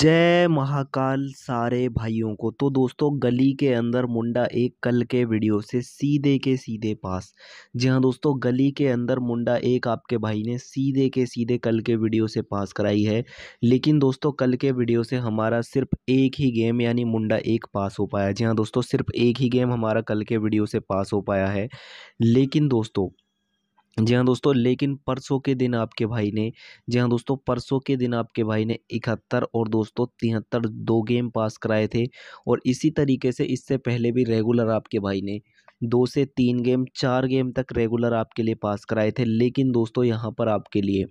जय महाकाल सारे भाइयों को तो दोस्तों गली के अंदर मुंडा एक कल के वीडियो से सीधे के सीधे पास जी हाँ दोस्तों गली के अंदर मुंडा एक आपके भाई ने सीधे के सीधे कल के वीडियो से पास कराई है लेकिन दोस्तों कल के वीडियो से हमारा सिर्फ एक ही गेम यानी मुंडा एक पास हो पाया जी हाँ दोस्तों सिर्फ एक ही गेम हमारा कल के वीडियो से पास हो पाया है लेकिन दोस्तों जी हाँ दोस्तों लेकिन परसों के दिन आपके भाई ने जी हाँ दोस्तों परसों के दिन आपके भाई ने इकहत्तर और दोस्तों तिहत्तर दो गेम पास कराए थे और इसी तरीके से इससे पहले भी रेगुलर आपके भाई ने दो से तीन गेम चार गेम तक रेगुलर आपके लिए पास कराए थे लेकिन दोस्तों यहाँ पर आपके लिए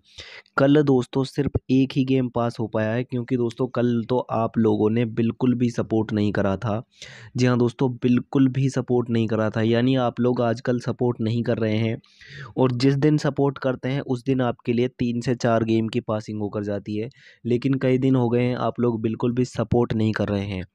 कल दोस्तों सिर्फ एक ही गेम पास हो पाया है क्योंकि दोस्तों कल तो आप लोगों ने बिल्कुल भी सपोर्ट नहीं करा था जी हाँ दोस्तों बिल्कुल भी सपोर्ट नहीं करा था यानी आप लोग आजकल सपोर्ट नहीं कर रहे हैं और जिस दिन सपोर्ट करते हैं उस दिन आपके लिए तीन से चार गेम की पासिंग होकर जाती है लेकिन कई दिन हो गए हैं आप लोग बिल्कुल भी सपोर्ट नहीं कर रहे हैं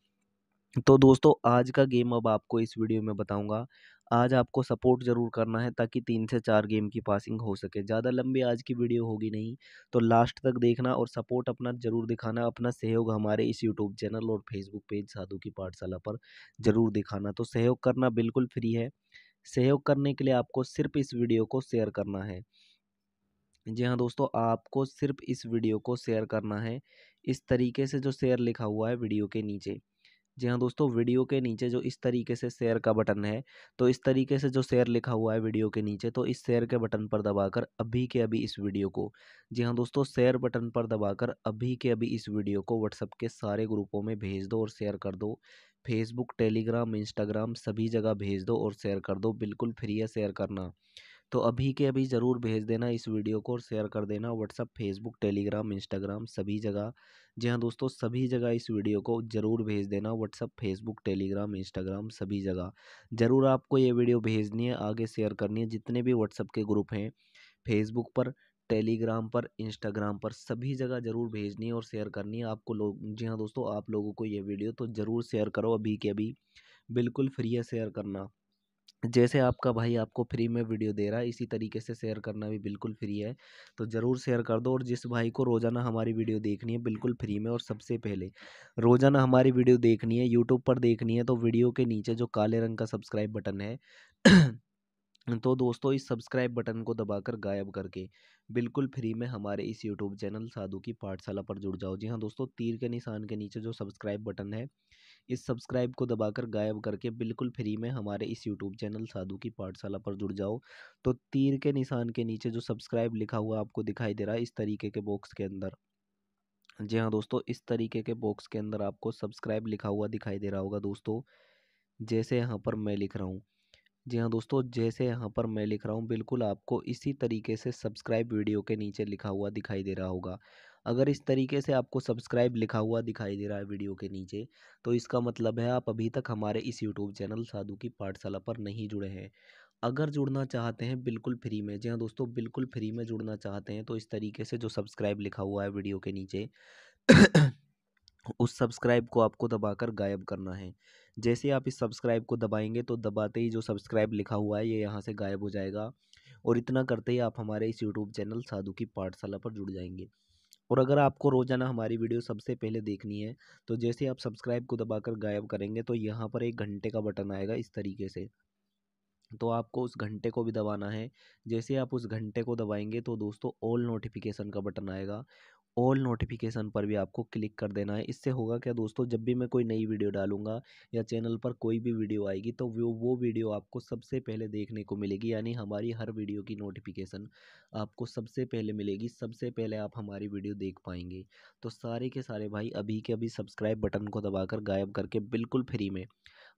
तो दोस्तों आज का गेम अब आपको इस वीडियो में बताऊंगा आज आपको सपोर्ट ज़रूर करना है ताकि तीन से चार गेम की पासिंग हो सके ज़्यादा लंबी आज की वीडियो होगी नहीं तो लास्ट तक देखना और सपोर्ट अपना ज़रूर दिखाना अपना सहयोग हमारे इस यूट्यूब चैनल और फेसबुक पेज साधु की पाठशाला पर ज़रूर दिखाना तो सहयोग करना बिल्कुल फ्री है सहयोग करने के लिए आपको सिर्फ इस वीडियो को शेयर करना है जी हाँ दोस्तों आपको सिर्फ इस वीडियो को शेयर करना है इस तरीके से जो शेयर लिखा हुआ है वीडियो के नीचे जी हाँ दोस्तों वीडियो के नीचे जो इस तरीके से शेयर का बटन है तो इस तरीके से जो शेयर लिखा हुआ है वीडियो के नीचे तो इस शेयर के बटन पर दबाकर अभी के अभी इस वीडियो को जी हाँ दोस्तों शेयर बटन पर दबाकर अभी के अभी इस वीडियो को व्हाट्सअप के सारे ग्रुपों में भेज दो और शेयर कर दो फेसबुक टेलीग्राम इंस्टाग्राम सभी जगह भेज दो और शेयर कर दो बिल्कुल फ्री है शेयर करना तो अभी के अभी ज़रूर भेज देना इस वीडियो को और शेयर कर देना व्हाट्सअप फेसबुक टेलीग्राम इंस्टाग्राम सभी जगह जी हाँ दोस्तों सभी जगह इस वीडियो को ज़रूर भेज देना व्हाट्सअप फेसबुक टेलीग्राम इंस्टाग्राम सभी जगह ज़रूर आपको ये वीडियो भेजनी है आगे शेयर करनी है जितने भी व्हाट्सअप के ग्रुप हैं फेसबुक पर टेलीग्राम पर इंस्टाग्राम पर सभी जगह ज़रूर भेजनी है और शेयर करनी है आपको लोग जी हाँ दोस्तों आप लोगों को ये वीडियो तो ज़रूर शेयर करो अभी के अभी बिल्कुल फ्री है शेयर करना जैसे आपका भाई आपको फ्री में वीडियो दे रहा है इसी तरीके से शेयर करना भी बिल्कुल फ्री है तो ज़रूर शेयर कर दो और जिस भाई को रोज़ाना हमारी वीडियो देखनी है बिल्कुल फ्री में और सबसे पहले रोज़ाना हमारी वीडियो देखनी है यूट्यूब पर देखनी है तो वीडियो के नीचे जो काले रंग का सब्सक्राइब बटन है तो दोस्तों इस सब्सक्राइब बटन को दबाकर गायब करके बिल्कुल फ्री में हमारे इस यूट्यूब चैनल साधु की पाठशाला पर जुड़ जाओ जी हाँ दोस्तों तीर के निशान के नीचे जो सब्सक्राइब बटन है इस सब्सक्राइब को दबाकर गायब करके बिल्कुल फ्री में हमारे इस यूट्यूब चैनल साधु की पाठशाला पर जुड़ जाओ तो तीर के निशान के नीचे जो सब्सक्राइब लिखा हुआ आपको दिखाई दे रहा है इस तरीके के बॉक्स के अंदर जी हाँ दोस्तों इस तरीके के बॉक्स के अंदर आपको सब्सक्राइब लिखा हुआ दिखाई दे रहा होगा दोस्तों जैसे यहाँ पर मैं लिख रहा हूँ जी हाँ दोस्तों जैसे यहाँ पर मैं लिख रहा हूँ बिल्कुल आपको इसी तरीके से सब्सक्राइब वीडियो के नीचे लिखा हुआ दिखाई दे रहा होगा अगर इस तरीके से आपको सब्सक्राइब लिखा हुआ दिखाई दे रहा है वीडियो के नीचे तो इसका मतलब है आप अभी तक हमारे इस यूट्यूब चैनल साधु की पाठशाला पर नहीं जुड़े हैं अगर जुड़ना चाहते हैं बिल्कुल फ्री में जी हाँ दोस्तों बिल्कुल फ्री में जुड़ना चाहते हैं तो इस तरीके से जो सब्सक्राइब लिखा हुआ है वीडियो के नीचे उस सब्सक्राइब को आपको दबाकर गायब करना है जैसे आप इस सब्सक्राइब को दबाएंगे तो दबाते ही जो सब्सक्राइब लिखा हुआ है ये यहाँ से गायब हो जाएगा और इतना करते ही आप हमारे इस यूट्यूब चैनल साधु की पाठशाला पर जुड़ जाएंगे और अगर आपको रोज़ाना हमारी वीडियो सबसे पहले देखनी है तो जैसे आप सब्सक्राइब को दबाकर गायब करेंगे तो यहाँ पर एक घंटे का बटन आएगा इस तरीके से तो आपको उस घंटे को भी दबाना है जैसे आप उस घंटे को दबाएंगे तो दोस्तों ऑल नोटिफिकेशन का बटन आएगा ऑल नोटिफिकेशन पर भी आपको क्लिक कर देना है इससे होगा क्या दोस्तों जब भी मैं कोई नई वीडियो डालूंगा या चैनल पर कोई भी वीडियो आएगी तो वो वो वीडियो आपको सबसे पहले देखने को मिलेगी यानी हमारी हर वीडियो की नोटिफिकेशन आपको सबसे पहले मिलेगी सबसे पहले आप हमारी वीडियो देख पाएंगे तो सारे के सारे भाई अभी के अभी सब्सक्राइब बटन को दबाकर गायब करके बिल्कुल फ्री में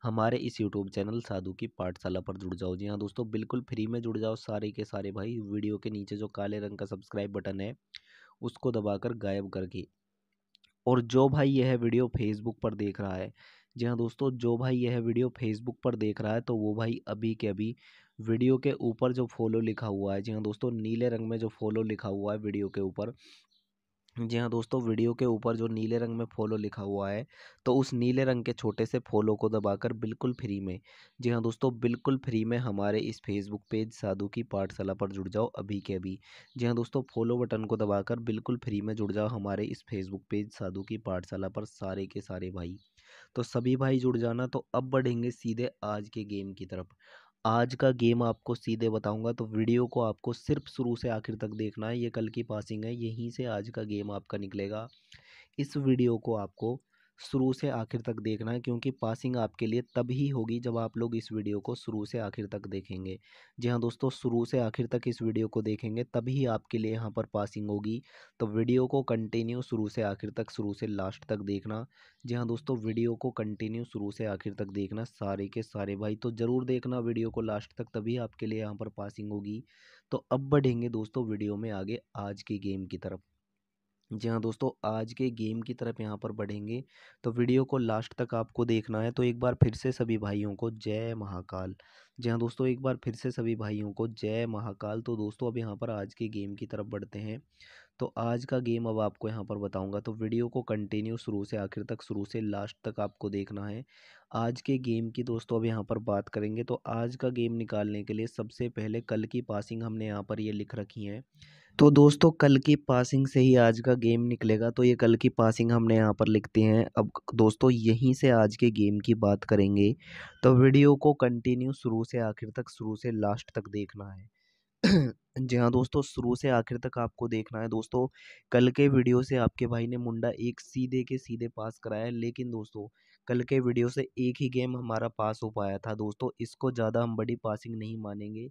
हमारे इस यूट्यूब चैनल साधु की पाठशाला पर जुड़ जाओ जी हाँ दोस्तों बिल्कुल फ्री में जुड़ जाओ सारे के सारे भाई वीडियो के नीचे जो काले रंग का सब्सक्राइब बटन है उसको दबाकर गायब करके और जो भाई यह वीडियो फेसबुक पर देख रहा है जी हाँ दोस्तों जो भाई यह वीडियो फेसबुक पर देख रहा है तो वो भाई अभी के अभी वीडियो के ऊपर जो फॉलो लिखा हुआ है जी हाँ दोस्तों नीले रंग में जो फॉलो लिखा हुआ है वीडियो के ऊपर जी हाँ दोस्तों वीडियो के ऊपर जो नीले रंग में फॉलो लिखा हुआ है तो उस नीले रंग के छोटे से फॉलो को दबाकर बिल्कुल फ्री में जी हाँ दोस्तों बिल्कुल फ्री में हमारे इस फेसबुक पेज साधु की पाठशाला पर जुड़ जाओ अभी के अभी जी हाँ दोस्तों फॉलो बटन को दबाकर बिल्कुल फ्री में जुड़ जाओ हमारे इस फेसबुक पेज साधु की पाठशाला पर सारे के सारे भाई तो सभी भाई जुड़ जाना तो अब बढ़ेंगे सीधे आज के गेम की तरफ आज का गेम आपको सीधे बताऊंगा तो वीडियो को आपको सिर्फ शुरू से आखिर तक देखना है ये कल की पासिंग है यहीं से आज का गेम आपका निकलेगा इस वीडियो को आपको शुरू से आखिर तक देखना है क्योंकि पासिंग आपके लिए तब ही होगी जब आप लोग इस वीडियो को शुरू से आखिर तक देखेंगे जी हाँ दोस्तों शुरू से आखिर तक इस वीडियो को देखेंगे तभी आपके लिए यहाँ पर पासिंग होगी तो वीडियो को कंटिन्यू शुरू से आखिर तक शुरू से लास्ट तक देखना जी हाँ दोस्तों वीडियो को कंटिन्यू शुरू से आखिर तक देखना सारे के सारे भाई तो ज़रूर देखना वीडियो को लास्ट तक तभी आपके लिए यहाँ पर पासिंग होगी तो अब बढ़ेंगे दोस्तों वीडियो में आगे आज की गेम की तरफ जी हाँ दोस्तों आज के गेम की तरफ यहाँ पर बढ़ेंगे तो वीडियो को लास्ट तक आपको देखना है तो एक बार फिर से सभी भाइयों को जय महाकाल जी हाँ दोस्तों एक बार फिर से सभी भाइयों को जय महाकाल तो दोस्तों अब यहाँ पर आज के गेम की तरफ बढ़ते हैं तो आज का गेम अब आपको यहाँ पर बताऊँगा तो वीडियो को कंटिन्यू शुरू से आखिर तक शुरू से लास्ट तक आपको देखना है आज के गेम की दोस्तों अब यहाँ पर बात करेंगे तो आज का गेम निकालने के लिए सबसे पहले कल की पासिंग हमने यहाँ पर ये लिख रखी है तो दोस्तों कल की पासिंग से ही आज का गेम निकलेगा तो ये कल की पासिंग हमने यहाँ पर लिखते हैं अब दोस्तों यहीं से आज के गेम की बात करेंगे तो वीडियो को कंटिन्यू शुरू से आखिर तक शुरू से लास्ट तक देखना है जी हाँ दोस्तों शुरू से आखिर तक आपको देखना है दोस्तों कल के वीडियो से आपके भाई ने मुंडा एक सीधे के सीधे पास कराया लेकिन दोस्तों कल के वीडियो से एक ही गेम हमारा पास हो पाया था दोस्तों इसको ज़्यादा हम बड़ी पासिंग नहीं मानेंगे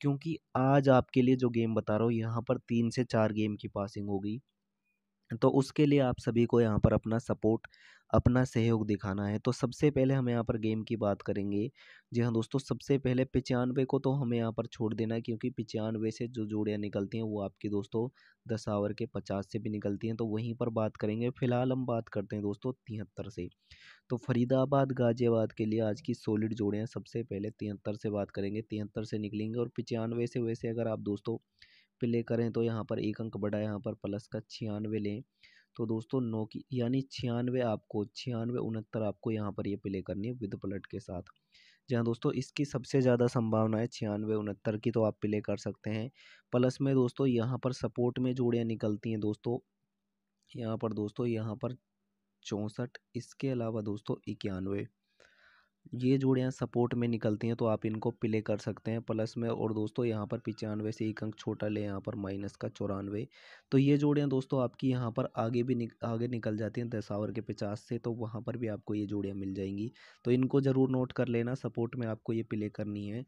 क्योंकि आज आपके लिए जो गेम बता रहा हूँ यहाँ पर तीन से चार गेम की पासिंग होगी तो उसके लिए आप सभी को यहाँ पर अपना सपोर्ट अपना सहयोग दिखाना है तो सबसे पहले हम यहाँ पर गेम की बात करेंगे जी हाँ दोस्तों सबसे पहले पचानवे को तो हमें यहाँ पर छोड़ देना है क्योंकि पिचानवे से जो जोड़ियाँ निकलती हैं वो आपकी दोस्तों दस आवर के पचास से भी निकलती हैं तो वहीं पर बात करेंगे फ़िलहाल हम बात करते हैं दोस्तों तिहत्तर से तो फरीदाबाद गाज़ियाबाद के लिए आज की सॉलिड जोड़ियाँ सबसे पहले तिहत्तर से बात करेंगे तिहत्तर से निकलेंगे और पिचानवे से वैसे अगर आप दोस्तों प्ले करें तो यहाँ पर एक अंक बढ़ा यहाँ पर प्लस का छियानवे लें तो दोस्तों नौ की यानी छियानवे आपको छियानवे उनहत्तर आपको यहाँ पर ये प्ले करनी है विद पलट के साथ जी हाँ दोस्तों इसकी सबसे ज़्यादा संभावना है छियानवे उनहत्तर की तो आप प्ले कर सकते हैं प्लस में दोस्तों यहाँ पर सपोर्ट में जोड़ियाँ निकलती हैं दोस्तों यहाँ पर दोस्तों यहाँ पर चौंसठ इसके अलावा दोस्तों इक्यानवे ये जोड़ियाँ सपोर्ट में निकलती हैं तो आप इनको प्ले कर सकते हैं प्लस में और दोस्तों यहाँ पर पिचानवे से एक अंक छोटा ले यहाँ पर माइनस का चौरानवे तो ये जोड़ियाँ दोस्तों आपकी यहाँ पर आगे भी निक, आगे निकल जाती हैं दसावर के पचास से तो वहाँ पर भी आपको ये जोड़ियाँ मिल जाएंगी तो इनको ज़रूर नोट कर लेना सपोर्ट में आपको ये प्ले करनी है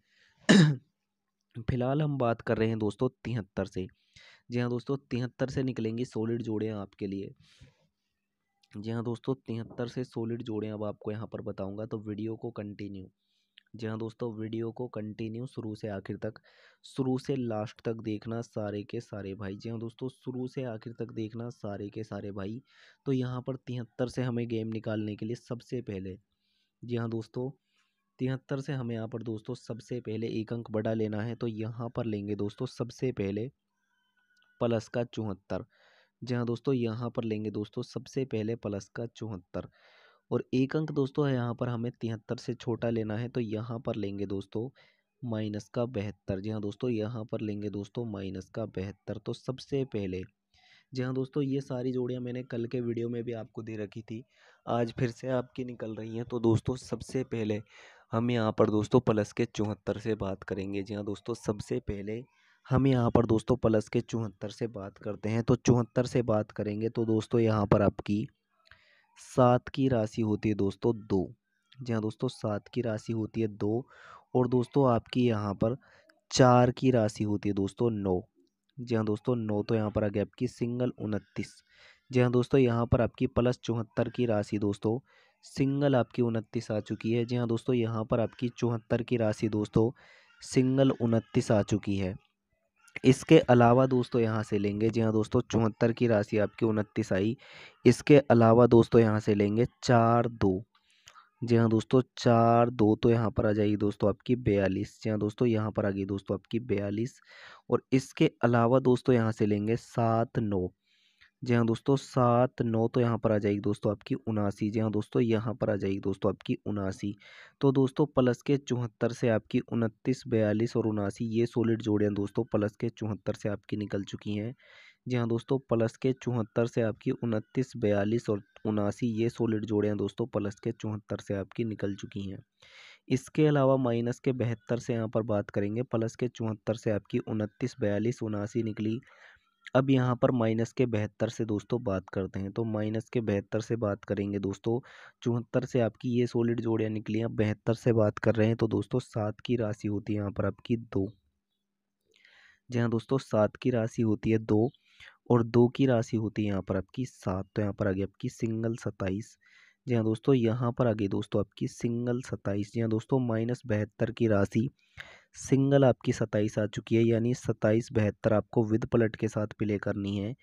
फिलहाल हम बात कर रहे हैं दोस्तों तिहत्तर से जी हाँ दोस्तों तिहत्तर से निकलेंगी सॉलिड जोड़ियाँ आपके लिए जी हाँ दोस्तों तिहत्तर से सोलिड जोड़े अब आपको यहाँ पर बताऊँगा तो वीडियो को कंटिन्यू जी हाँ दोस्तों वीडियो को कंटिन्यू शुरू से आखिर तक शुरू से लास्ट तक देखना सारे के सारे भाई जी हाँ दोस्तों शुरू से आखिर तक देखना सारे के सारे भाई तो यहाँ पर तिहत्तर से हमें गेम निकालने के लिए सबसे पहले जी हाँ दोस्तों तिहत्तर से हमें यहाँ पर दोस्तों सबसे पहले एक अंक बड़ा लेना है तो यहाँ पर लेंगे दोस्तों सबसे पहले प्लस का चौहत्तर जी हाँ दोस्तों यहाँ पर लेंगे दोस्तों सबसे पहले प्लस का चौहत्तर और एक अंक दोस्तों है यहाँ पर हमें तिहत्तर से छोटा लेना है तो यहाँ पर लेंगे दोस्तों माइनस का बहत्तर जी हाँ दोस्तों यहाँ पर लेंगे दोस्तों माइनस का बहत्तर तो सबसे पहले जी हाँ दोस्तों ये सारी जोड़ियाँ मैंने कल के वीडियो में भी आपको दे रखी थी आज फिर से आपकी निकल रही हैं तो दोस्तों सबसे पहले हम यहाँ पर दोस्तों प्लस के चौहत्तर से बात करेंगे जी हाँ दोस्तों सबसे पहले हम यहाँ पर दोस्तों प्लस के चौहत्तर से बात करते हैं तो चौहत्तर से बात करेंगे तो दोस्तों यहाँ पर आपकी सात की राशि होती है दोस्तों दो जी हाँ दोस्तों सात की राशि होती है दो और दोस्तों आपकी यहाँ पर चार की राशि होती है दोस्तों नौ जी हाँ दोस्तों नौ तो यहाँ पर आ गया आपकी सिंगल उनतीस जी हाँ दोस्तों यहाँ पर आपकी प्लस चौहत्तर की राशि दोस्तों सिंगल आपकी उनतीस आ चुकी है जी हाँ दोस्तों यहाँ पर आपकी चौहत्तर की राशि दोस्तों सिंगल उनतीस आ चुकी है इसके अलावा दोस्तों यहाँ से लेंगे जी हाँ दोस्तों चौहत्तर की राशि आपकी उनतीस आई इसके अलावा दोस्तों यहाँ से लेंगे चार दो जी हाँ दोस्तों चार दो तो यहाँ पर आ जाएगी दोस्तों आपकी बयालीस जी हाँ दोस्तों यहाँ पर आ गई दोस्तों आपकी बयालीस और इसके अलावा दोस्तों यहाँ से लेंगे सात नौ जी हाँ दोस्तों सात नौ तो यहाँ पर आ जाएगी दोस्तों आपकी उनासी जी हाँ दोस्तों यहाँ पर आ जाएगी दोस्तों आपकी उनासी तो दोस्तों प्लस के चौहत्तर से आपकी उनतीस बयालीस और उनासी ये जोड़े जोड़ियाँ दोस्तों प्लस के चौहत्तर से आपकी निकल चुकी हैं जी हाँ दोस्तों प्लस के चौहत्तर से आपकी उनतीस बयालीस और उनासी ये सोलिड जोड़ियाँ दोस्तों प्लस के चौहत्तर से आपकी निकल चुकी हैं इसके अलावा माइनस के बहत्तर से यहाँ पर बात करेंगे प्लस के चौहत्तर से आपकी उनतीस बयालीस उनासी निकली अब यहाँ पर माइनस के बेहतर से दोस्तों बात करते हैं तो माइनस के बेहतर से बात करेंगे दोस्तों चौहत्तर से आपकी ये सॉलिड जोड़ियाँ निकली हैं बेहतर से बात कर रहे हैं तो दोस्तों सात की राशि होती है यहाँ पर आपकी दो जी हाँ दोस्तों सात की राशि होती है दो और दो की राशि होती है यहाँ पर आपकी सात तो यहाँ पर आ गई आपकी सिंगल सत्ताईस जी हाँ दोस्तों यहाँ पर आ गई दोस्तों आपकी सिंगल सत्ताईस जी हाँ दोस्तों माइनस बेहतर की राशि सिंगल आपकी सत्ताईस आ चुकी है यानी सत्ताईस बहत्तर आपको विद पलट के साथ प्ले करनी है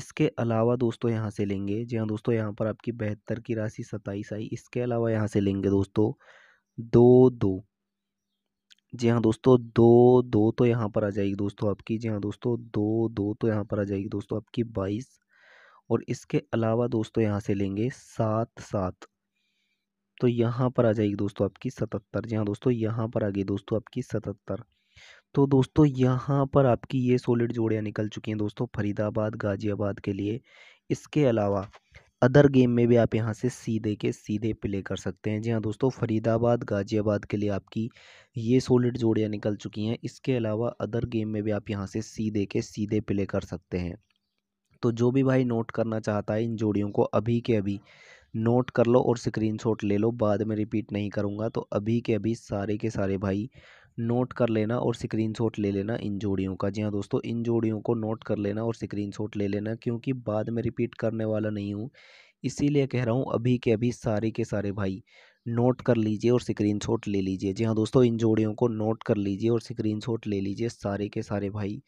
इसके अलावा दोस्तों यहाँ से लेंगे जी हाँ दोस्तों यहाँ पर आपकी बहत्तर की राशि सत्ताईस आई इसके अलावा यहाँ से लेंगे दोस्तों दो दो जी हाँ दोस्तों दो दो तो यहाँ पर आ जाएगी दोस्तों आपकी जी हाँ दोस्तों दो दो तो यहाँ पर आ जाएगी दोस्तों आपकी बाईस और इसके अलावा दोस्तों यहाँ से लेंगे सात सात तो यहाँ पर आ जाएगी दोस्तों आपकी सतहत्तर जी हाँ दोस्तों यहाँ पर आ गई दोस्तों आपकी सतहत्तर तो दोस्तों यहाँ पर आपकी ये सोलिड जोड़ियाँ निकल चुकी हैं दोस्तों फरीदाबाद गाज़ियाबाद के लिए इसके अलावा अदर गेम में भी आप यहाँ से सीधे के सीधे प्ले कर सकते हैं जी हाँ दोस्तों फरीदाबाद गाज़ियाबाद के लिए आपकी ये सोलिड जोड़ियाँ निकल चुकी हैं इसके अलावा अदर गेम में भी आप यहाँ से सीधे के सीधे प्ले कर सकते हैं तो जो भी भाई नोट करना चाहता है इन जोड़ियों को अभी के अभी नोट कर लो और स्क्रीनशॉट ले लो बाद में रिपीट नहीं करूँगा तो अभी के अभी सारे के सारे भाई नोट कर लेना और स्क्रीनशॉट ले लेना इन जोड़ियों का जी हाँ दोस्तों इन जोड़ियों को नोट कर लेना और स्क्रीनशॉट ले लेना क्योंकि बाद में रिपीट करने वाला नहीं हूँ इसीलिए कह रहा हूँ अभी के अभी सारे के सारे भाई नोट कर लीजिए और स्क्रीनशॉट ले लीजिए जी हाँ दोस्तों इन जोड़ियों को नोट कर लीजिए और स्क्रीनशॉट ले लीजिए सारे के सारे भाई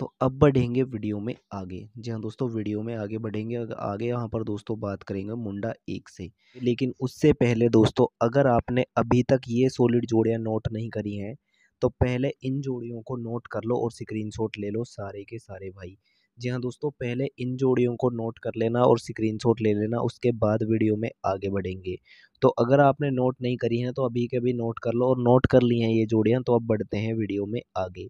तो अब बढ़ेंगे वीडियो में आगे जी हाँ दोस्तों वीडियो में आगे बढ़ेंगे आगे यहाँ पर दोस्तों बात करेंगे मुंडा एक से लेकिन उससे पहले दोस्तों अगर आपने अभी तक ये सॉलिड जोड़ियाँ नोट नहीं करी हैं तो पहले इन जोड़ियों को नोट कर लो और स्क्रीन ले लो सारे के सारे भाई जी हाँ दोस्तों पहले इन जोड़ियों को नोट कर लेना और स्क्रीन ले लेना उसके बाद वीडियो में आगे बढ़ेंगे तो अगर आपने नोट नहीं करी हैं तो अभी के अभी नोट कर लो और नोट कर ली हैं ये जोड़ियाँ तो अब बढ़ते हैं वीडियो में आगे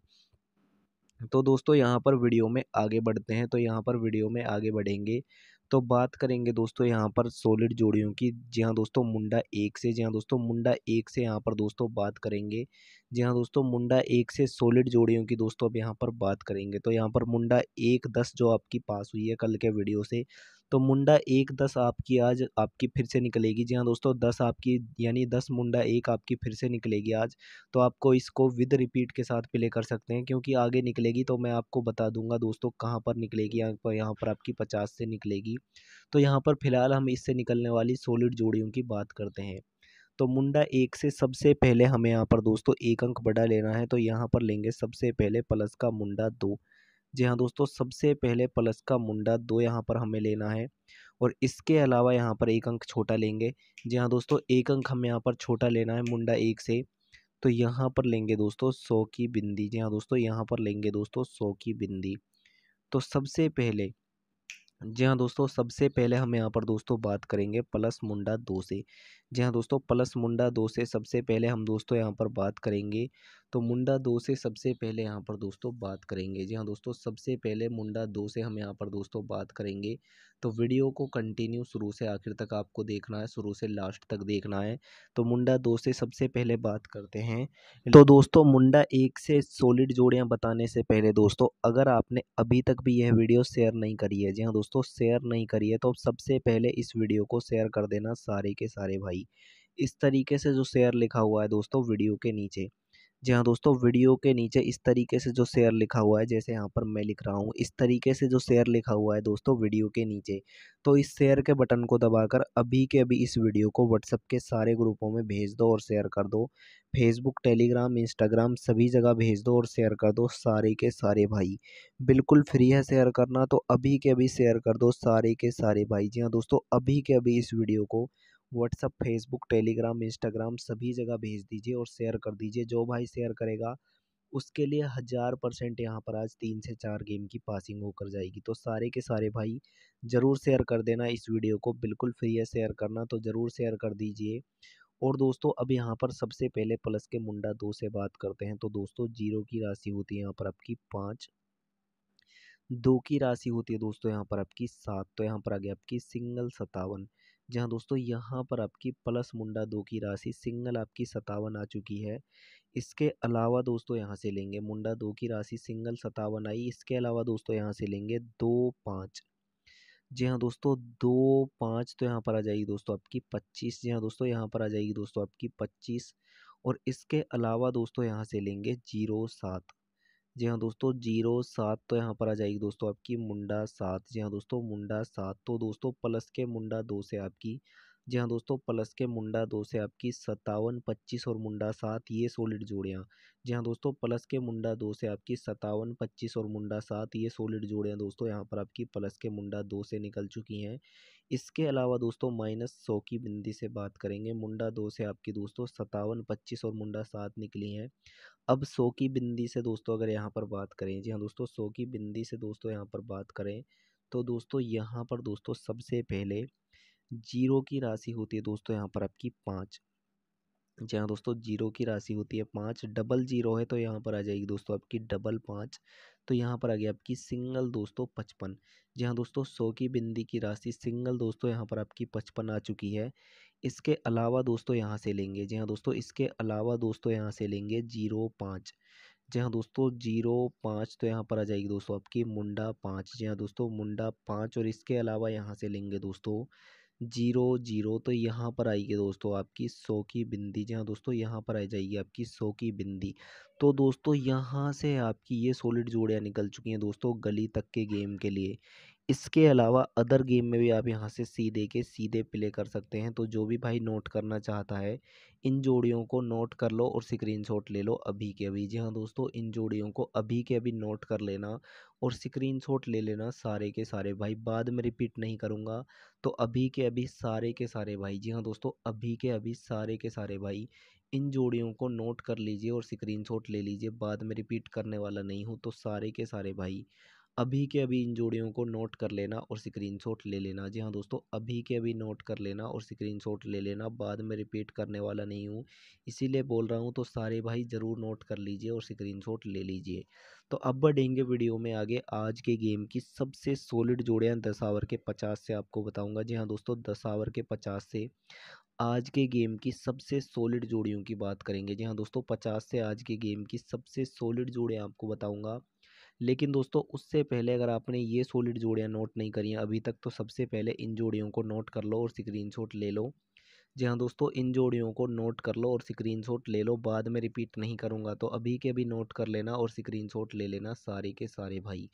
तो दोस्तों यहाँ पर वीडियो में आगे बढ़ते हैं तो यहाँ पर वीडियो में आगे बढ़ेंगे तो बात करेंगे दोस्तों यहाँ पर सॉलिड जोड़ियों की जी हाँ दोस्तों मुंडा एक से जी हाँ दोस्तों मुंडा एक से यहाँ पर दोस्तों बात करेंगे जी हाँ दोस्तों मुंडा एक से सॉलिड जोड़ियों की दोस्तों अब यहाँ पर बात करेंगे तो यहाँ पर मुंडा एक दस जो आपकी पास हुई है कल के वीडियो से तो मुंडा एक दस आपकी आज आपकी फिर से निकलेगी जी हाँ दोस्तों दस आपकी यानी दस मुंडा एक आपकी फिर से निकलेगी आज तो आपको इसको विद रिपीट के साथ प्ले कर सकते हैं क्योंकि आगे निकलेगी तो मैं आपको बता दूंगा दोस्तों कहाँ पर निकलेगी यहाँ पर आपकी पचास से निकलेगी तो यहाँ पर फिलहाल हम इससे निकलने वाली सोलिड जोड़ियों की बात करते हैं तो मुंडा एक से सबसे पहले हमें यहाँ पर दोस्तों एक अंक बड़ा लेना है तो यहाँ पर लेंगे सबसे पहले प्लस का मुंडा दो जी हाँ दोस्तों सबसे पहले प्लस का मुंडा दो यहाँ पर हमें लेना है और इसके अलावा यहाँ पर एक अंक छोटा लेंगे जी हाँ दोस्तों एक अंक हमें यहाँ पर छोटा लेना है मुंडा एक से तो यहाँ पर लेंगे दोस्तों सौ की बिंदी जी हाँ दोस्तों यहाँ पर लेंगे दोस्तों सौ की बिंदी तो सबसे पहले जी हाँ दोस्तों सबसे पहले हम यहाँ पर दोस्तों बात करेंगे प्लस मुंडा दो से जी हाँ दोस्तों प्लस मुंडा दो से सबसे पहले हम दोस्तों यहाँ पर बात करेंगे तो मुंडा दो से सबसे पहले यहाँ पर दोस्तों बात करेंगे जी हाँ दोस्तों सबसे पहले मुंडा दो से हम यहाँ पर दोस्तों बात करेंगे तो वीडियो को कंटिन्यू शुरू से आखिर तक आपको देखना है शुरू से लास्ट तक देखना है तो मुंडा दो से सबसे पहले बात करते हैं तो दोस्तों मुंडा एक से सॉलिड जोड़ियाँ बताने से पहले दोस्तों अगर आपने अभी तक भी यह वीडियो शेयर नहीं करी है जी हाँ दोस्तों शेयर नहीं करी है तो सबसे पहले इस वीडियो को शेयर कर देना सारे के सारे भाई इस तरीके से जो शेयर लिखा हुआ है दोस्तों वीडियो के नीचे जी हाँ दोस्तों वीडियो के नीचे इस तरीके से जो शेयर लिखा हुआ है जैसे यहाँ पर मैं लिख रहा हूँ इस तरीके से जो शेयर लिखा हुआ है दोस्तों वीडियो के नीचे तो इस शेयर के बटन को दबाकर अभी के अभी इस वीडियो को व्हाट्सअप के सारे ग्रुपों में भेज दो और शेयर कर दो फेसबुक टेलीग्राम इंस्टाग्राम सभी जगह भेज दो और शेयर कर दो सारे के सारे भाई बिल्कुल फ्री है शेयर करना तो अभी के अभी शेयर कर दो सारे के सारे भाई जी हाँ दोस्तों अभी के अभी इस वीडियो को व्हाट्सअप फेसबुक टेलीग्राम इंस्टाग्राम सभी जगह भेज दीजिए और शेयर कर दीजिए जो भाई शेयर करेगा उसके लिए हज़ार परसेंट यहाँ पर आज तीन से चार गेम की पासिंग होकर जाएगी तो सारे के सारे भाई ज़रूर शेयर कर देना इस वीडियो को बिल्कुल फ्री है शेयर करना तो ज़रूर शेयर कर दीजिए और दोस्तों अब यहाँ पर सबसे पहले प्लस के मुंडा दो से बात करते हैं तो दोस्तों जीरो की राशि होती है यहाँ पर आपकी पाँच दो की राशि होती है दोस्तों यहाँ पर आपकी सात तो यहाँ पर आ गया आपकी सिंगल सत्तावन जहां दोस्तों यहां पर आपकी प्लस मुंडा दो की राशि सिंगल आपकी सतावन आ चुकी है इसके अलावा दोस्तों यहाँ से लेंगे मुंडा दो की राशि सिंगल सतावन आई इसके अलावा दोस्तों यहाँ से लेंगे दो पाँच जी हाँ दोस्तों दो पाँच तो यहाँ पर आ जाएगी दोस्तों आपकी पच्चीस जी हाँ दोस्तों यहाँ पर आ जाएगी दोस्तों आपकी पच्चीस और इसके अलावा दोस्तों यहाँ से लेंगे जीरो सात जी हाँ दोस्तों जीरो सात तो यहाँ पर आ जाएगी दोस्तों आपकी मुंडा सात जी हाँ दोस्तों मुंडा सात तो दोस्तों प्लस के मुंडा दो से आपकी जी हाँ दोस्तों प्लस के मुंडा दो से आपकी सतावन पच्चीस और मुंडा सात ये सोलिड जोड़ियाँ जी हाँ दोस्तों प्लस के मुंडा दो से आपकी सतावन पच्चीस और मुंडा सात ये सोलिड जोड़ियाँ दोस्तों यहाँ पर आपकी प्लस के मुंडा दो से निकल चुकी हैं इसके अलावा दोस्तों माइनस सौ की बिंदी से बात करेंगे मुंडा दो से आपकी दोस्तों सतावन पच्चीस और मुंडा सात निकली हैं अब सो की बिंदी से दोस्तों अगर यहाँ पर बात करें जी हाँ दोस्तों सो की बिंदी से दोस्तों यहाँ पर बात करें तो दोस्तों यहाँ पर दोस्तों सबसे पहले जीरो की राशि होती है दोस्तों यहाँ पर आपकी पाँच जी हाँ दोस्तों जीरो की राशि होती है पाँच डबल जीरो है तो यहाँ पर आ जाएगी दोस्तों आपकी डबल पाँच तो यहाँ पर आ गई आपकी सिंगल दोस्तों पचपन जी हाँ दोस्तों सौ की बिंदी की राशि सिंगल दोस्तों यहाँ पर आपकी पचपन आ चुकी है इसके अलावा दोस्तों यहाँ से लेंगे जी हाँ दोस्तों इसके अलावा दोस्तों यहाँ से लेंगे जीरो पाँच जी हाँ दोस्तों जीरो पाँच तो यहाँ पर आ जाएगी दोस्तों आपकी मुंडा पाँच जी हाँ दोस्तों मुंडा पाँच और इसके अलावा यहाँ से लेंगे दोस्तों जीरो जीरो तो यहाँ पर आएगी दोस्तों आपकी सौ की बिंदी जी हाँ दोस्तों यहाँ पर आ जाएगी आपकी सौ की बिंदी तो दोस्तों यहाँ से आपकी ये सॉलिड जोड़ियाँ निकल चुकी हैं दोस्तों गली तक के गेम के लिए इसके अलावा अदर गेम में भी आप यहाँ से सीधे के सीधे प्ले कर सकते हैं तो जो भी भाई नोट करना चाहता है इन जोड़ियों को नोट कर लो और स्क्रीनशॉट ले लो अभी के अभी जी हाँ दोस्तों इन जोड़ियों को अभी के अभी नोट कर लेना और स्क्रीनशॉट ले लेना सारे के सारे भाई बाद में रिपीट नहीं करूँगा तो अभी के अभी सारे के सारे भाई जी हाँ दोस्तों अभी के अभी सारे के सारे भाई इन जोड़ियों को नोट कर लीजिए और स्क्रीनशॉट ले लीजिए बाद में रिपीट करने वाला नहीं हूँ तो सारे के सारे भाई अभी के अभी इन जोड़ियों को नोट कर लेना और स्क्रीनशॉट ले लेना जी हाँ दोस्तों अभी के अभी नोट कर लेना और स्क्रीनशॉट ले लेना बाद में रिपीट करने वाला नहीं हूँ इसीलिए बोल रहा हूँ तो सारे भाई ज़रूर नोट कर लीजिए और स्क्रीनशॉट ले लीजिए तो अब बढ़ेंगे वीडियो में आगे आज के गेम की सबसे सॉलिड जोड़ियाँ दस आवर के पचास से आपको बताऊँगा जी हाँ दोस्तों दस आवर के पचास से आज के गेम की सबसे सॉलिड जोड़ियों की बात करेंगे जी हाँ दोस्तों पचास से आज के गेम की सबसे सॉलिड जोड़ियाँ आपको बताऊँगा लेकिन दोस्तों उससे पहले अगर आपने ये सॉलिड जोड़ियाँ नोट नहीं करी हैं अभी तक तो सबसे पहले इन जोड़ियों को नोट कर लो और स्क्रीन ले लो जी हाँ दोस्तों इन जोड़ियों को नोट कर लो और स्क्रीन ले लो बाद में रिपीट नहीं करूँगा तो अभी के अभी नोट कर लेना और स्क्रीन ले लेना सारे के सारे भाई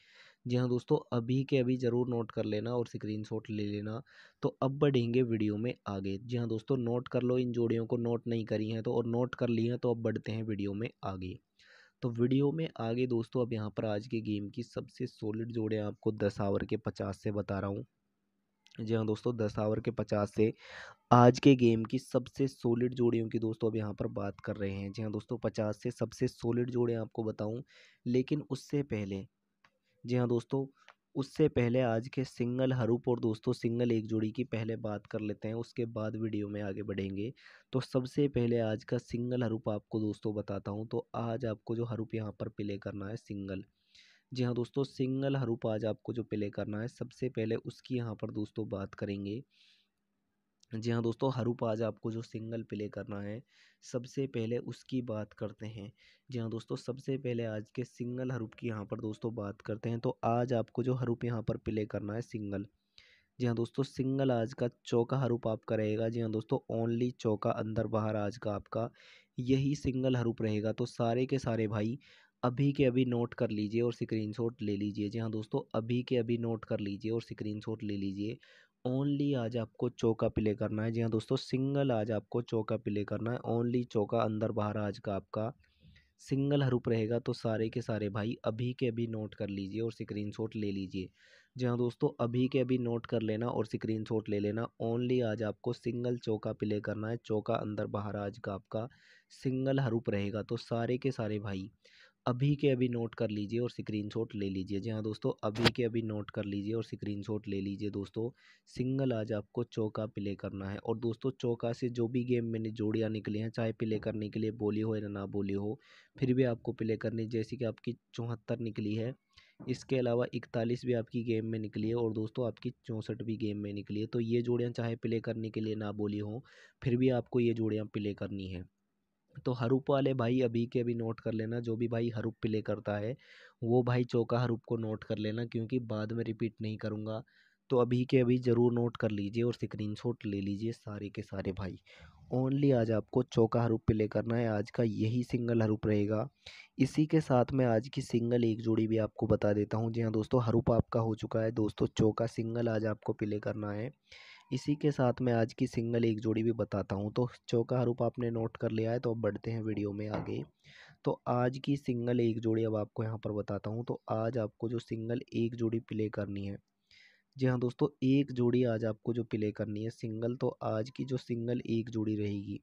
जी हाँ दोस्तों अभी के अभी ज़रूर नोट कर लेना और स्क्रीन ले लेना तो अब बढ़ेंगे वीडियो में आगे जी हाँ दोस्तों नोट कर लो इन जोड़ियों को नोट नहीं करी हैं तो और नोट कर ली हैं तो अब बढ़ते हैं वीडियो में आगे तो वीडियो में आगे दोस्तों अब यहाँ पर आज के गेम की सबसे सॉलिड जोड़ें आपको दस आवर के पचास से बता रहा हूँ जी हाँ दोस्तों दस आवर के पचास से आज के गेम की सबसे सॉलिड जोड़ियों की दोस्तों अब यहाँ पर बात कर रहे हैं जी हाँ दोस्तों पचास से सबसे सॉलिड जोड़ें आपको बताऊँ लेकिन उससे पहले जी हाँ दोस्तों उससे पहले आज के सिंगल हरूप और दोस्तों सिंगल एक जोड़ी की पहले बात कर लेते हैं उसके बाद वीडियो में आगे बढ़ेंगे तो सबसे पहले आज का सिंगल हरूप आपको दोस्तों बताता हूँ तो आज आपको जो हरूप यहाँ पर प्ले करना है सिंगल जी हाँ दोस्तों सिंगल हरूप आज आपको जो प्ले करना है सबसे पहले उसकी यहाँ पर दोस्तों बात करेंगे जी हाँ दोस्तों हरूप आज आपको जो सिंगल प्ले करना है सबसे पहले उसकी बात करते हैं जी हाँ दोस्तों सबसे पहले आज के सिंगल हरूप की यहाँ पर दोस्तों बात करते हैं तो आज आपको जो हरूप यहाँ पर प्ले करना है सिंगल जी हाँ दोस्तों सिंगल आज का चौका हरूप आपका रहेगा जी हाँ दोस्तों ओनली चौका अंदर बाहर आज का आपका यही सिंगल हरूप रहेगा तो सारे के सारे भाई अभी के अभी नोट कर लीजिए और स्क्रीनशॉट ले लीजिए जी हाँ दोस्तों अभी के अभी नोट कर लीजिए और स्क्रीनशॉट ले लीजिए ओनली आज आपको चौका प्ले करना है जी हाँ दोस्तों सिंगल आज आपको चौका प्ले करना है ओनली चौका अंदर बाहर आज का आपका सिंगल हरूप रहेगा तो सारे के सारे भाई अभी के अभी नोट कर लीजिए और स्क्रीन ले लीजिए जी हाँ दोस्तों अभी के अभी नोट कर लेना और स्क्रीन ले लेना ओनली आज आपको सिंगल चौका प्ले करना है चौका अंदर बाहर आज का आपका सिंगल हरूप रहेगा तो सारे के सारे भाई अभी के अभी नोट कर लीजिए और स्क्रीन ले लीजिए जी हाँ दोस्तों अभी के अभी नोट कर लीजिए और स्क्रीन ले लीजिए दोस्तों सिंगल आज आपको चौका प्ले करना है और दोस्तों चौका से जो भी गेम मैंने जोड़ियाँ निकली हैं चाहे प्ले करने के लिए बोली हो या ना बोली हो फिर भी आपको प्ले करनी जैसे कि आपकी चौहत्तर निकली है इसके अलावा इकतालीस भी आपकी गेम में निकली है और दोस्तों आपकी चौंसठ भी गेम में निकली है तो ये जोड़ियाँ चाहे प्ले करने के लिए ना बोली हो फिर भी आपको ये जोड़ियाँ प्ले करनी है तो हरूप वाले भाई अभी के अभी नोट कर लेना जो भी भाई हरूप प्ले करता है वो भाई चौका हरूप को नोट कर लेना क्योंकि बाद में रिपीट नहीं करूँगा तो अभी के अभी ज़रूर नोट कर लीजिए और स्क्रीनशॉट ले लीजिए सारे के सारे भाई ओनली आज आपको चौका हरूप प्ले करना है आज का यही सिंगल हरूप रहेगा इसी के साथ मैं आज की सिंगल एक जोड़ी भी आपको बता देता हूँ जी हाँ दोस्तों हरूप आपका हो चुका है दोस्तों चौका सिंगल आज आपको प्ले करना है इसी के साथ मैं आज की सिंगल एक जोड़ी भी बताता हूँ तो चौका हरूप आपने नोट कर लिया है तो अब बढ़ते हैं वीडियो में आगे तो आज की सिंगल एक जोड़ी अब आपको यहाँ पर बताता हूँ तो आज आपको जो सिंगल एक जोड़ी प्ले करनी है जी हाँ दोस्तों एक जोड़ी आज आपको जो प्ले करनी है सिंगल तो आज की जो सिंगल एक जोड़ी रहेगी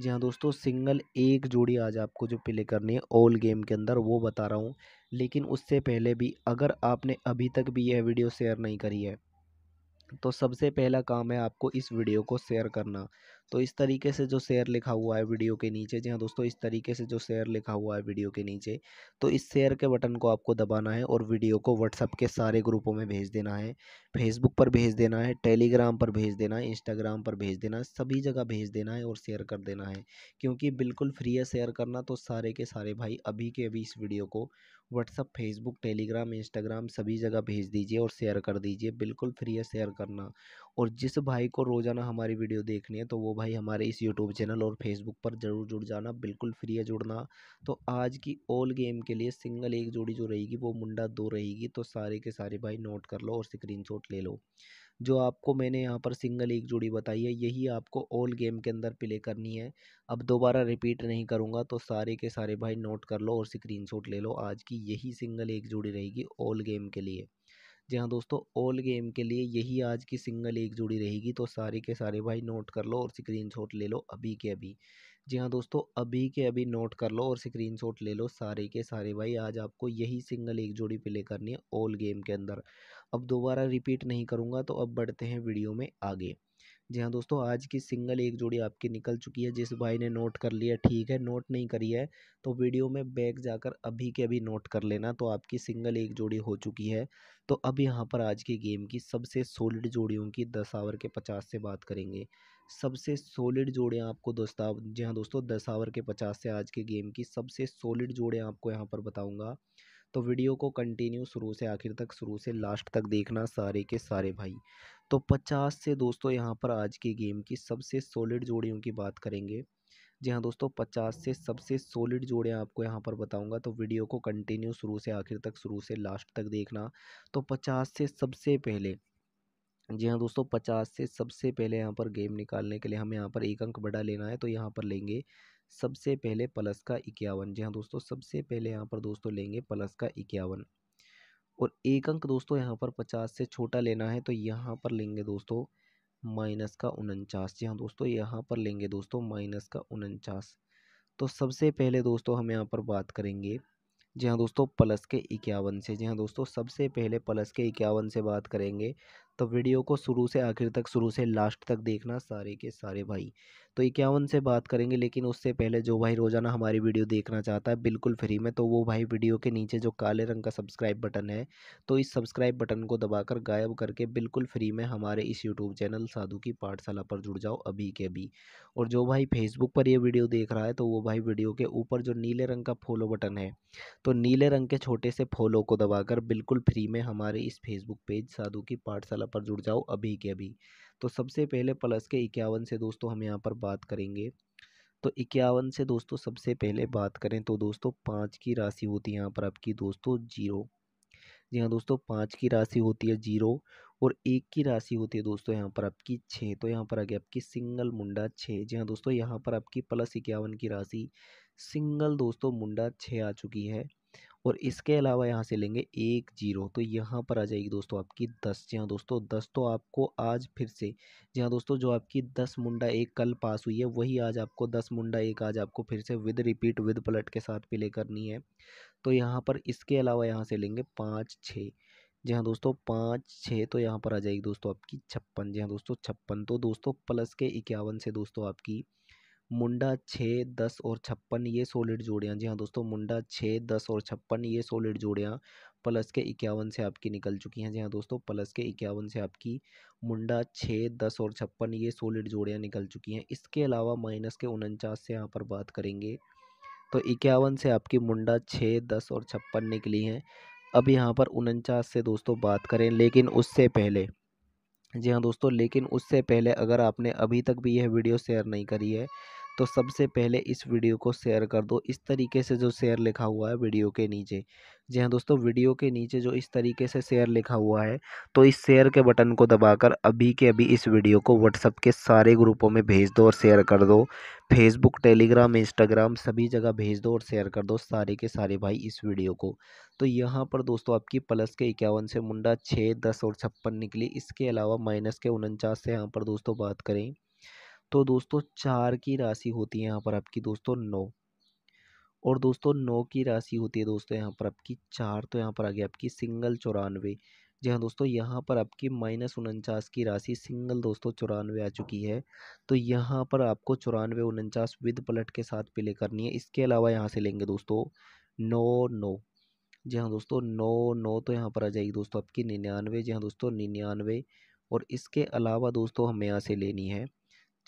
जी हाँ दोस्तों सिंगल एक जोड़ी आज आपको जो प्ले करनी है ऑल गेम के अंदर वो बता रहा हूँ लेकिन उससे पहले भी अगर आपने अभी तक भी यह वीडियो शेयर नहीं करी है तो सबसे पहला काम है आपको इस वीडियो को शेयर करना तो इस तरीके से जो शेयर लिखा हुआ है वीडियो के नीचे जी हाँ दोस्तों इस तरीके से जो शेयर लिखा हुआ है वीडियो के नीचे तो इस शेयर के बटन को आपको दबाना है और वीडियो को व्हाट्सअप के सारे ग्रुपों में भेज देना है फेसबुक पर भेज देना है टेलीग्राम पर भेज देना है इंस्टाग्राम पर भेज देना है सभी जगह भेज देना है और शेयर कर देना है क्योंकि बिल्कुल फ्री है शेयर करना तो सारे के सारे भाई अभी के अभी इस वीडियो को व्हाट्सअप फेसबुक टेलीग्राम इंस्टाग्राम सभी जगह भेज दीजिए और शेयर कर दीजिए बिल्कुल फ्री है शेयर करना और जिस भाई को रोज़ाना हमारी वीडियो देखनी है तो वो भाई हमारे इस यूट्यूब चैनल और फेसबुक पर ज़रूर जुड़ जाना बिल्कुल फ्री है जुड़ना तो आज की ऑल गेम के लिए सिंगल एक जोड़ी जो रहेगी वो मुंडा दो रहेगी तो सारे के सारे भाई नोट कर लो और स्क्रीन ले लो जो आपको मैंने यहाँ पर सिंगल एक जोड़ी बताई है यही आपको ऑल गेम के अंदर प्ले करनी है अब दोबारा रिपीट नहीं करूँगा तो सारे के सारे भाई नोट कर लो और स्क्रीनशॉट ले लो आज की यही सिंगल एक जोड़ी रहेगी ऑल गेम के लिए जी हाँ दोस्तों ऑल गेम के लिए यही आज की सिंगल एक जोड़ी रहेगी तो सारे के सारे भाई नोट कर लो और शॉट ले लो अभी के अभी जी हाँ दोस्तों अभी के अभी नोट कर लो और शॉट ले लो सारे के सारे भाई आज आपको यही सिंगल एक जोड़ी प्ले करनी है ऑल गेम के अंदर अब दोबारा रिपीट नहीं करूँगा तो अब बढ़ते हैं वीडियो में आगे जी हाँ दोस्तों आज की सिंगल एक जोड़ी आपकी निकल चुकी है जिस भाई ने नोट कर लिया ठीक है नोट नहीं करी है तो वीडियो में बैग जाकर अभी के अभी नोट कर लेना तो आपकी सिंगल एक जोड़ी हो चुकी है तो अब यहाँ पर आज के गेम की सबसे सॉलिड जोड़ियों की दस आवर के पचास से बात करेंगे सबसे सॉलिड जोड़ियाँ आपको दोस्ता जी हाँ दोस्तों दस आवर के पचास से आज के गेम की सबसे सॉलिड जोड़ियाँ आपको यहाँ पर बताऊँगा तो वीडियो को कंटिन्यू शुरू से आखिर तक शुरू से लास्ट तक देखना सारे के सारे भाई तो पचास से दोस्तों यहाँ पर आज की गेम की सबसे सॉलिड जोड़ियों की बात करेंगे जी हाँ दोस्तों पचास से सबसे सॉलिड जोड़े आपको यहाँ पर बताऊंगा तो वीडियो को कंटिन्यू शुरू से आखिर तक शुरू से लास्ट तक देखना तो पचास से सबसे पहले जी हाँ दोस्तों पचास से सबसे पहले यहाँ पर गेम निकालने के लिए हमें यहाँ पर एक अंक बड़ा लेना है तो यहाँ पर लेंगे सबसे पहले प्लस का इक्यावन जी हाँ दोस्तों सबसे पहले यहाँ पर दोस्तों लेंगे प्लस का इक्यावन और एक अंक दोस्तों यहाँ पर पचास से छोटा लेना है तो यहाँ पर लेंगे दोस्तों माइनस का उनचास जी हाँ दोस्तों यहाँ पर लेंगे दोस्तों माइनस का उनचास तो सबसे पहले दोस्तों हम यहाँ पर बात करेंगे जी हाँ दोस्तों प्लस के इक्यावन से जी हाँ दोस्तों सबसे पहले प्लस के इक्यावन से बात करेंगे तो वीडियो को शुरू से आखिर तक शुरू से लास्ट तक देखना सारे के सारे भाई तो इक्यावन से बात करेंगे लेकिन उससे पहले जो भाई रोज़ाना हमारी वीडियो देखना चाहता है बिल्कुल फ्री में तो वो भाई वीडियो के नीचे जो काले रंग का सब्सक्राइब बटन है तो इस सब्सक्राइब बटन को दबाकर गायब करके बिल्कुल फ्री में हमारे इस यूट्यूब चैनल साधु की पाठशाला पर जुड़ जाओ अभी के अभी और जो भाई फेसबुक पर ये वीडियो देख रहा है तो वो भाई वीडियो के ऊपर जो नीले रंग का फॉलो बटन है तो नीले रंग के छोटे से फॉलो को दबाकर बिल्कुल फ्री में हमारे इस फेसबुक पेज साधु की पाठशाला पर जुड़ जाओ अभी के अभी तो सबसे पहले प्लस के इक्यावन से दोस्तों हम यहाँ पर बात करेंगे तो इक्यावन से दोस्तों सबसे पहले बात करें तो दोस्तों पाँच की राशि होती है यहाँ पर आपकी दोस्तों जीरो जी हाँ दोस्तों पाँच की राशि होती है जीरो और एक की राशि होती है दोस्तों यहाँ पर आपकी छः तो यहाँ पर आ गया आपकी सिंगल मुंडा छः जी हाँ दोस्तों यहाँ पर आपकी प्लस इक्यावन की राशि सिंगल दोस्तों मुंडा छः आ चुकी है और इसके अलावा यहाँ से लेंगे एक जीरो तो यहाँ पर आ जाएगी दोस्तों आपकी दस जी हाँ दोस्तों दस तो आपको आज फिर से जी हाँ दोस्तों जो आपकी दस मुंडा एक कल पास हुई है वही आज आपको दस मुंडा एक आज आपको फिर से विद रिपीट विद पलट के साथ प्ले करनी है तो यहाँ पर इसके अलावा यहाँ से लेंगे पाँच छः जी हाँ दोस्तों पाँच छः तो यहाँ पर आ जाएगी दोस्तों आपकी छप्पन जी हाँ दोस्तों छप्पन तो दोस्तों प्लस के इक्यावन से दोस्तों आपकी मुंडा छः दस और छप्पन ये सॉलिड जोड़ियाँ जी हाँ दोस्तों मुंडा छः दस और छप्पन ये सॉलिड जोड़ियाँ प्लस के इक्यावन से आपकी निकल चुकी हैं जी हाँ दोस्तों प्लस के इक्यावन से आपकी मुंडा छः दस और छप्पन ये सॉलिड जोड़ियाँ निकल चुकी हैं इसके अलावा माइनस के उनचास से यहाँ पर बात करेंगे तो इक्यावन से आपकी मुंडा छः दस और छप्पन निकली हैं अब यहाँ पर उनचास से दोस्तों बात करें लेकिन उससे पहले जी हाँ दोस्तों लेकिन उससे पहले अगर आपने अभी तक भी यह वीडियो शेयर नहीं करी है तो सबसे पहले इस वीडियो को शेयर कर दो इस तरीके से जो शेयर लिखा हुआ है वीडियो के नीचे जी हाँ दोस्तों वीडियो के नीचे जो इस तरीके से शेयर लिखा हुआ है तो इस शेयर के बटन को दबाकर अभी के अभी इस वीडियो को व्हाट्सअप के सारे ग्रुपों में भेज दो और शेयर कर दो फेसबुक टेलीग्राम इंस्टाग्राम सभी जगह भेज दो और शेयर कर दो सारे के सारे भाई इस वीडियो को तो यहाँ पर दोस्तों आपकी प्लस के इक्यावन से मुंडा छः दस और छप्पन निकली इसके अलावा माइनस के उनचास से यहाँ पर दोस्तों बात करें तो दोस्तों चार की राशि होती है यहाँ पर आपकी दोस्तों नौ और दोस्तों नौ की राशि होती है दोस्तों यहाँ पर आपकी चार तो यहाँ पर आ गई आपकी सिंगल चौरानवे जी हाँ दोस्तों यहाँ पर आपकी माइनस उनचास की राशि सिंगल दोस्तों चौरानवे आ चुकी है तो यहाँ पर आपको चौरानवे उनचास विद पलट के साथ प्ले करनी है इसके अलावा यहाँ से लेंगे दोस्तों नौ नौ जी हाँ दोस्तों नौ नौ तो यहाँ पर आ जाएगी दोस्तों आपकी निन्यानवे जी हाँ दोस्तों निन्यानवे और इसके अलावा दोस्तों हमें यहाँ से लेनी है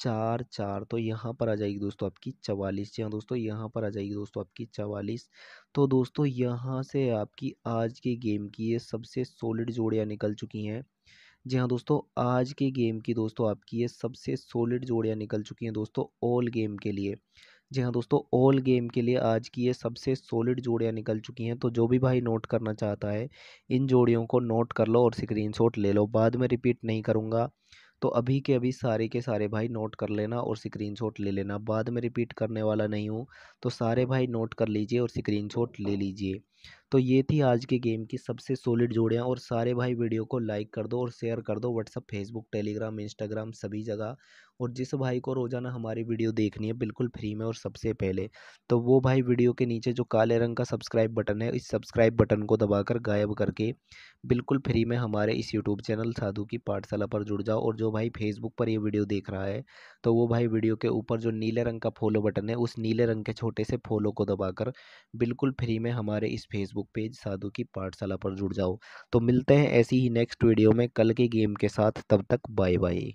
चार चार तो यहाँ पर आ जाएगी दोस्तों आपकी चवालीस जी हाँ दोस्तों यहाँ पर आ जाएगी दोस्तों आपकी चवालीस तो दोस्तों यहाँ से आपकी आज के गेम की ये सबसे सॉलिड जोड़ियाँ निकल चुकी हैं जी हाँ दोस्तों आज के गेम की दोस्तों आपकी ये सबसे सॉलिड जोड़ियाँ निकल चुकी हैं दोस्तों ऑल गेम के लिए जी हाँ दोस्तों ऑल गेम के लिए आज की ये सबसे सॉलिड जोड़ियाँ निकल चुकी हैं तो जो भी भाई नोट करना चाहता है इन जोड़ियों को नोट कर लो और स्क्रीनशॉट ले लो बाद में रिपीट नहीं करूँगा तो अभी के अभी सारे के सारे भाई नोट कर लेना और स्क्रीन ले लेना बाद में रिपीट करने वाला नहीं हूँ तो सारे भाई नोट कर लीजिए और स्क्रीन ले लीजिए तो ये थी आज के गेम की सबसे सॉलिड जोड़ियाँ और सारे भाई वीडियो को लाइक कर दो और शेयर कर दो व्हाट्सअप फेसबुक टेलीग्राम इंस्टाग्राम सभी जगह और जिस भाई को रोज़ाना हमारी वीडियो देखनी है बिल्कुल फ्री में और सबसे पहले तो वो भाई वीडियो के नीचे जो काले रंग का सब्सक्राइब बटन है इस सब्सक्राइब बटन को दबाकर गायब करके बिल्कुल फ्री में हमारे इस यूट्यूब चैनल साधु की पाठशाला पर जुड़ जाओ और जो भाई फेसबुक पर ये वीडियो देख रहा है तो वो भाई वीडियो के ऊपर जो नीले रंग का फॉलो बटन है उस नीले रंग के छोटे से फॉलो को दबाकर बिल्कुल फ्री में हमारे इस फेसबुक पेज साधु की पाठशाला पर जुड़ जाओ तो मिलते हैं ऐसी ही नेक्स्ट वीडियो में कल के गेम के साथ तब तक बाय बाय